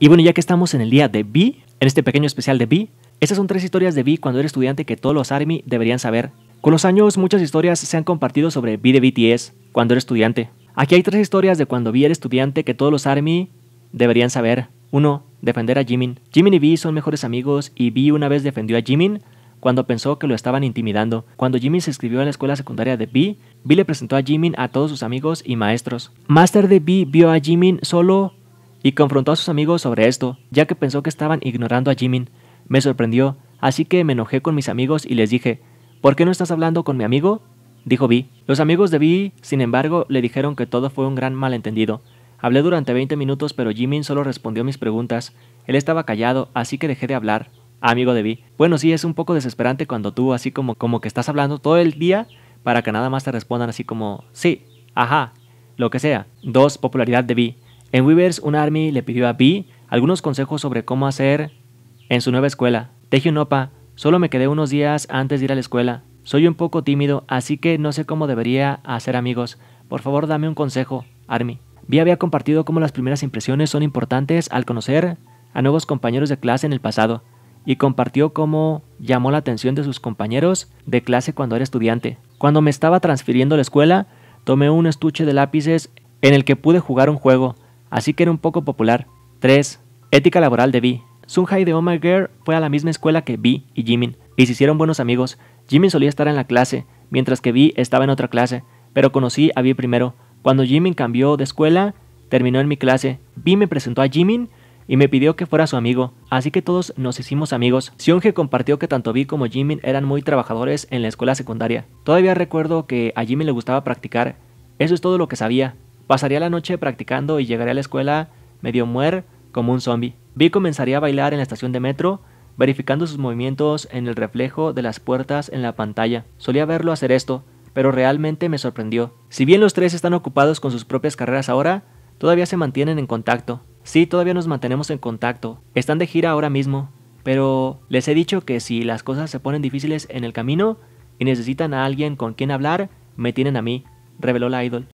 Y bueno, ya que estamos en el día de B, en este pequeño especial de B, estas son tres historias de B cuando era estudiante que todos los ARMY deberían saber. Con los años, muchas historias se han compartido sobre B de BTS cuando era estudiante. Aquí hay tres historias de cuando B era estudiante que todos los ARMY deberían saber. Uno, Defender a Jimin. Jimin y B son mejores amigos y B una vez defendió a Jimin cuando pensó que lo estaban intimidando. Cuando Jimin se inscribió en la escuela secundaria de B, B le presentó a Jimin a todos sus amigos y maestros. Master de B vio a Jimin solo y confrontó a sus amigos sobre esto, ya que pensó que estaban ignorando a Jimin. Me sorprendió, así que me enojé con mis amigos y les dije, ¿por qué no estás hablando con mi amigo? Dijo Vi. Los amigos de Vi, sin embargo, le dijeron que todo fue un gran malentendido. Hablé durante 20 minutos, pero Jimin solo respondió mis preguntas. Él estaba callado, así que dejé de hablar. Amigo de Vi. Bueno, sí, es un poco desesperante cuando tú, así como, como que estás hablando todo el día, para que nada más te respondan así como, sí, ajá, lo que sea. 2. Popularidad de Vi. En Weavers, un Army le pidió a Bee algunos consejos sobre cómo hacer en su nueva escuela. Teje un OPA, solo me quedé unos días antes de ir a la escuela. Soy un poco tímido, así que no sé cómo debería hacer amigos. Por favor, dame un consejo, Army. Bee había compartido cómo las primeras impresiones son importantes al conocer a nuevos compañeros de clase en el pasado, y compartió cómo llamó la atención de sus compañeros de clase cuando era estudiante. Cuando me estaba transfiriendo a la escuela, tomé un estuche de lápices en el que pude jugar un juego así que era un poco popular. 3. Ética laboral de Vi. Sunhai de My Girl fue a la misma escuela que Vi y Jimin, y se hicieron buenos amigos. Jimin solía estar en la clase, mientras que Vi estaba en otra clase, pero conocí a Vi primero. Cuando Jimin cambió de escuela, terminó en mi clase. Vi me presentó a Jimin y me pidió que fuera su amigo, así que todos nos hicimos amigos. He compartió que tanto Vi como Jimin eran muy trabajadores en la escuela secundaria. Todavía recuerdo que a Jimin le gustaba practicar. Eso es todo lo que sabía. Pasaría la noche practicando y llegaría a la escuela medio muer como un zombie. Vi comenzaría a bailar en la estación de metro, verificando sus movimientos en el reflejo de las puertas en la pantalla. Solía verlo hacer esto, pero realmente me sorprendió. Si bien los tres están ocupados con sus propias carreras ahora, todavía se mantienen en contacto. Sí, todavía nos mantenemos en contacto. Están de gira ahora mismo, pero les he dicho que si las cosas se ponen difíciles en el camino y necesitan a alguien con quien hablar, me tienen a mí, reveló la idol.